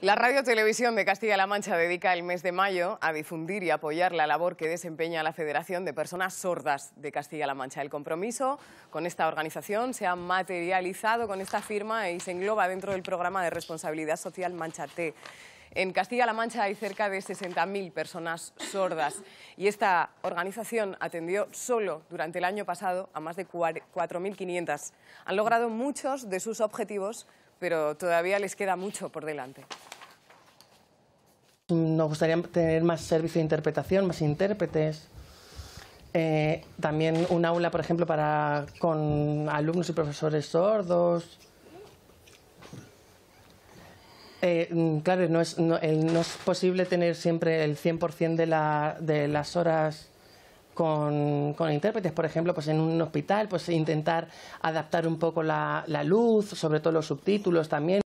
La Radio Televisión de Castilla-La Mancha dedica el mes de mayo a difundir y apoyar la labor que desempeña la Federación de Personas Sordas de Castilla-La Mancha. El compromiso con esta organización se ha materializado con esta firma y se engloba dentro del programa de responsabilidad social Mancha T. En Castilla-La Mancha hay cerca de 60.000 personas sordas y esta organización atendió solo durante el año pasado a más de 4.500. Han logrado muchos de sus objetivos pero todavía les queda mucho por delante. Nos gustaría tener más servicio de interpretación, más intérpretes. Eh, también un aula, por ejemplo, para, con alumnos y profesores sordos. Eh, mm, claro, no es, posible tener siempre el 100% de, la, de las horas con, intérpretes, por ejemplo, pues en un hospital, pues intentar adaptar un poco la, la luz, sobre todo los subtítulos también.